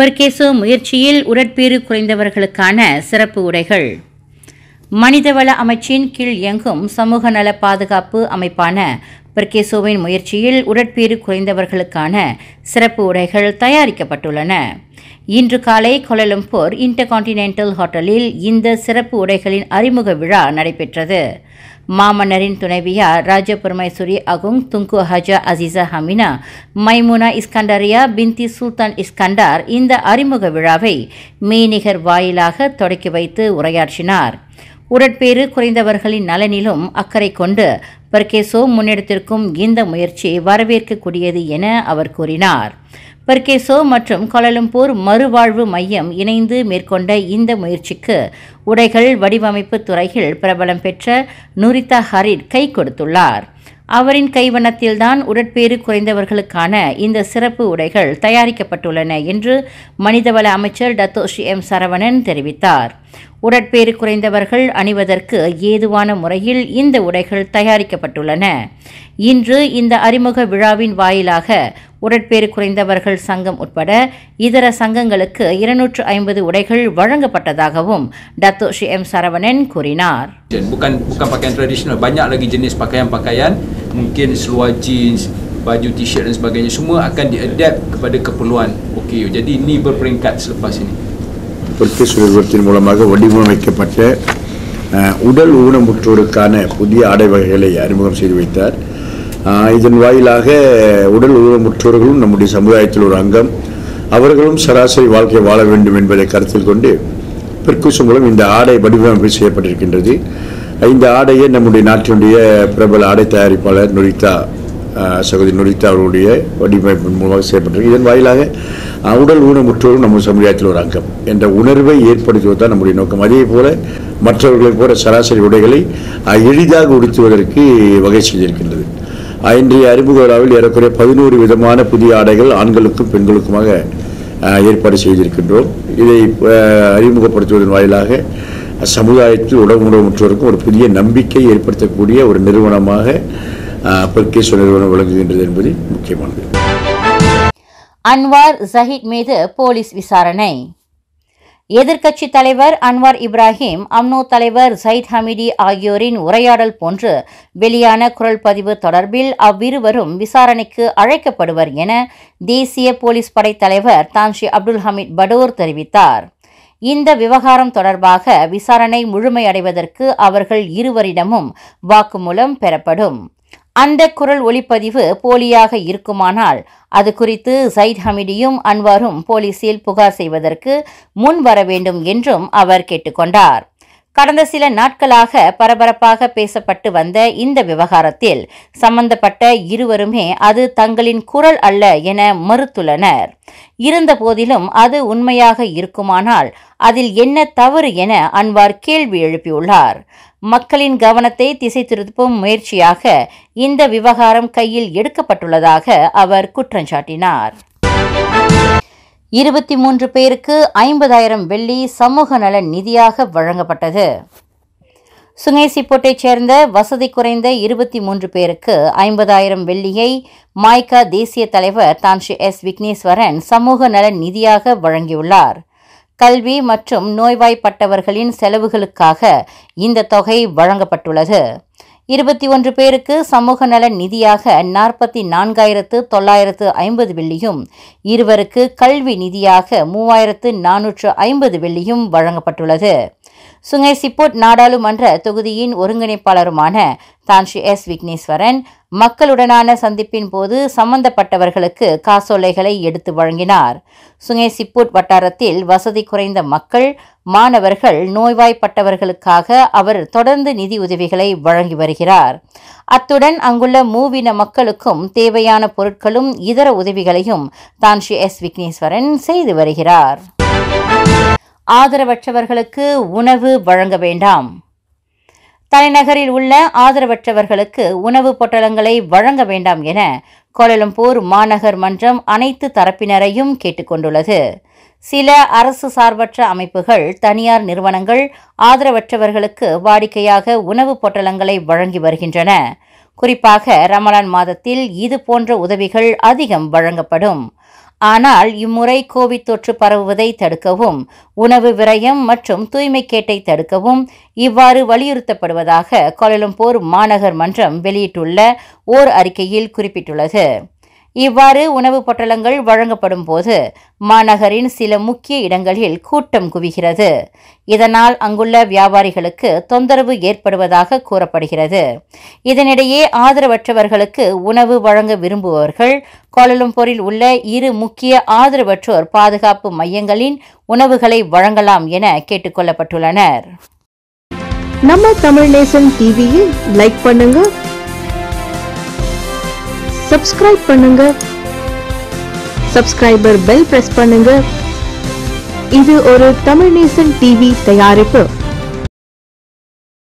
PERKESO முயற்சியில் உடற்பீறு குறைந்தவர்களுக்கான சிறப்பு உடைகள் மனிதவள அமைச்சின் கீழ் இயங்கும் சமூக நல பாதுகாப்பு அமைப்பான பெர்கேசோவின் முயற்சியில் உடற்பீறு குறைந்தவர்களுக்கான சிறப்பு உடைகள் தயாரிக்கப்பட்டுள்ளன இன்று காலை கொலலம்பூர் இன்டர்கான்டினென்டல் ஹோட்டலில் இந்த சிறப்பு உடைகளின் அறிமுக விழா நடைபெற்றது மாமன்னரின் துணைவியார் Raja Permaisuri Agong Tunku Hajah Azizah Aminah Maimunah Iskandariah binti Sultan Iskandar இந்த அறிமுக விழாவை மெய்நிகர் வாயிலாக தொடக்கி வைத்து உரையாற்றினார் உடற்பேறு குறைந்தவர்களின் நலனிலும் அக்கறை கொண்டு பர்கேசோ முன்னெடுத்திருக்கும் இந்த முயற்சி வரவேற்கக்கூடியது என அவர் கூறினார் பர்கேசோ மற்றும் கொலலும்பூர் மறுவாழ்வு மையம் இணைந்து மேற்கொண்ட இந்த முயற்சிக்கு உடைகள் வடிவமைப்பு துறையில் பிரபலம் பெற்ற நுரிதா ஹரிட் கை கொடுத்துள்ளார் அவரின் கைவண்ணத்தில்தான் உடற்பேறு குறைந்தவர்களுக்கான இந்த சிறப்பு உடைகள் தயாரிக்கப்பட்டுள்ளன என்று மனிதவள அமைச்சர் டத்தோஷி எம் சரவணன் தெரிவித்தார் உடற்பேறு குறைந்தவர்கள் அணிவதற்கு ஏதுவான முறையில் இந்த உடைகள் தயாரிக்கப்பட்டுள்ளன இன்று இந்த அறிமுக விழாவின் வாயிலாக உடற்பேறு குறைந்தவர்கள் சங்கம் உட்பட இதர சங்கங்களுக்கு இருநூற்று ஐம்பது உடைகள் வழங்கப்பட்டதாகவும் டத்தோ ஸ்ரீ எம் சரவணன் கூறினார் bukan bukan pakaian tradisional banyak lagi jenis pakaian-pakaian mungkin seluar jeans baju t-shirt dan sebagainya semua akan diadapt kepada keperluan OKU jadi ini berperingkat selepas ini seperti sudah bertindak mulamaga wadimu உடல் ஊனமுற்றோருக்கான புதிய ஆடை வகைகளை அறிமுகம் செய்து வைத்தார் இதன் வாயிலாக உடல் ஊனமுற்றோர்களும் நம்முடைய சமுதாயத்தில் ஒரு அங்கம் அவர்களும் சராசரி வாழ்க்கை வாழ வேண்டும் என்பதை கருத்தில் கொண்டு பிற்குசு மூலம் இந்த ஆடை வடிவமைப்பு செய்யப்பட்டிருக்கின்றது இந்த ஆடையை நம்முடைய நாட்டினுடைய பிரபல ஆடை தயாரிப்பாளர் நொரிதா சகோதரி நொரிதா அவருடைய வடிவமைப்பின் மூலமாக செய்யப்பட்டிருக்கு இதன் வாயிலாக உடல் ஊனமுற்றோரும் நம்ம சமுதாயத்தில் ஒரு அங்கம் என்ற உணர்வை ஏற்படுத்துவது தான் நம்முடைய நோக்கம் அதே போல மற்றவர்களைப் போல சராசரி உடைகளை எளிதாக உடுத்துவதற்கு வகை செய்திருக்கின்றது இன்றைய விழாவில் ஏறக்குறைய பதினோரு விதமான புதிய ஆடைகள் ஆண்களுக்கும் பெண்களுக்குமாக ஏற்பாடு செய்திருக்கின்றோம் இதை அறிமுகப்படுத்துவதன் வாயிலாக சமுதாயத்தில் உடம்பு உணவுற்றோருக்கும் ஒரு புதிய நம்பிக்கை ஏற்படுத்தக்கூடிய ஒரு நிறுவனமாக பர்கேஸ்வர் நிறுவனம் விளங்குகின்றது என்பது முக்கியமானது அன்வார் ஜஹீத் மீது போலீஸ் விசாரணை எதிர்க்கட்சி தலைவர் அன்வார் இப்ராஹிம் அம்னோ தலைவர் சயித் ஹமிடி ஆகியோரின் உரையாடல் போன்று வெளியான குரல் பதிவு தொடர்பில் அவ்விருவரும் விசாரணைக்கு அழைக்கப்படுவர் என தேசிய போலீஸ் படை தலைவர் தான்ஷி அப்துல் ஹமீத் படோர் தெரிவித்தார் இந்த விவகாரம் தொடர்பாக விசாரணை முழுமையடைவதற்கு அவர்கள் இருவரிடமும் வாக்குமூலம் பெறப்படும் அந்த குரல் ஒளிப்பதிவு போலியாக இருக்குமானால் அது குறித்து சயித் ஹமிடியும் அன்வாரும் போலீசில் புகார் செய்வதற்கு முன் வர வேண்டும் என்றும் அவர் கேட்டுக்கொண்டார் கடந்த சில நாட்களாக பரபரப்பாக பேசப்பட்டு வந்த இந்த விவகாரத்தில் சம்பந்தப்பட்ட இருவருமே அது தங்களின் குரல் அல்ல என மறுத்துள்ளனர் இருந்தபோதிலும் அது உண்மையாக இருக்குமானால் அதில் என்ன தவறு என அன்வார் கேள்வி எழுப்பியுள்ளார் மக்களின் கவனத்தை திசை திருப்பும் முயற்சியாக இந்த விவகாரம் கையில் எடுக்கப்பட்டுள்ளதாக அவர் குற்றஞ்சாட்டினார் இருபத்தி மூன்று பேருக்கு ஐம்பதாயிரம் வெள்ளி சமூக நல நிதியாக வழங்கப்பட்டது சுங்கேசிப்போட்டைச் சேர்ந்த வசதி குறைந்த இருபத்தி மூன்று பேருக்கு ஐம்பதாயிரம் வெள்ளியை மாய்கா தேசிய தலைவர் தான் ஸ்ரீ எஸ் விக்னேஸ்வரன் சமூக நல நிதியாக வழங்கியுள்ளார் கல்வி மற்றும் நோய்வாய்ப்பட்டவர்களின் செலவுகளுக்காக இந்த தொகை வழங்கப்பட்டுள்ளது இருபத்தி ஒன்று பேருக்கு சமூக நல நிதியாக நாற்பத்தி நான்காயிரத்து தொள்ளாயிரத்து ஐம்பது வெள்ளியும் இருவருக்கு கல்வி நிதியாக மூவாயிரத்து நானூற்று ஐம்பது வெள்ளியும் வழங்கப்பட்டுள்ளது சுங்கை சிப்போட் நாடாளுமன்ற தொகுதியின் ஒருங்கிணைப்பாளருமான ஸ்ரீ எஸ் விக்னேஸ்வரன் மக்களுடனான சந்திப்பின் போது சம்பந்தப்பட்டவர்களுக்கு காசோலைகளை எடுத்து வழங்கினார் சுங்கே சிப்பூட் வட்டாரத்தில் வசதி குறைந்த மக்கள் மாணவர்கள் நோய்வாய்ப்பட்டவர்களுக்காக அவர் தொடர்ந்து நிதி உதவிகளை வழங்கி வருகிறார் அத்துடன் அங்குள்ள மூவின மக்களுக்கும் தேவையான பொருட்களும் இதர உதவிகளையும் தான் ஸ்ரீ எஸ் விக்னேஸ்வரன் செய்து வருகிறார் ஆதரவற்றவர்களுக்கு உணவு வழங்க வேண்டாம் தலைநகரில் உள்ள ஆதரவற்றவர்களுக்கு உணவு பொட்டலங்களை வழங்க வேண்டாம் என கோலம்பூர் மாநகர் மன்றம் அனைத்து தரப்பினரையும் கேட்டுக்கொண்டுள்ளது சில அரசு சார்பற்ற அமைப்புகள் தனியார் நிறுவனங்கள் ஆதரவற்றவர்களுக்கு வாடிக்கையாக உணவு பொட்டலங்களை வழங்கி வருகின்றன குறிப்பாக ரமலான் மாதத்தில் இது போன்ற உதவிகள் அதிகம் வழங்கப்படும் ஆனால் இம்முறை கோவிட் தொற்று பரவுவதை தடுக்கவும் உணவு விரயம் மற்றும் தூய்மைக்கேட்டை தடுக்கவும் இவ்வாறு வலியுறுத்தப்படுவதாக கோலலம்பூர் மாநகர் மன்றம் வெளியிட்டுள்ள ஓர் அறிக்கையில் குறிப்பிட்டுள்ளது இவ்வாறு உணவுப் பொட்டலங்கள் வழங்கப்படும் போது மாநகரின் சில முக்கிய இடங்களில் கூட்டம் குவிகிறது இதனால் அங்குள்ள வியாபாரிகளுக்கு தொந்தரவு ஏற்படுவதாக கூறப்படுகிறது இதனிடையே ஆதரவற்றவர்களுக்கு உணவு வழங்க விரும்புபவர்கள் கோலலம்பூரில் உள்ள இரு முக்கிய ஆதரவற்றோர் பாதுகாப்பு மையங்களின் உணவுகளை வழங்கலாம் என கேட்டுக்கொள்ளப்பட்டுள்ளனர் நம்ம தமிழ் நேசன் டிவியில் லைக் பண்ணுங்க சப்ஸ்கிரைப் பண்ணுங்க சப்ஸ்கிரைபர் பெல் பிரஸ் பண்ணுங்க இது ஒரு தமிழ் நேசன் டிவி தயாரிப்பு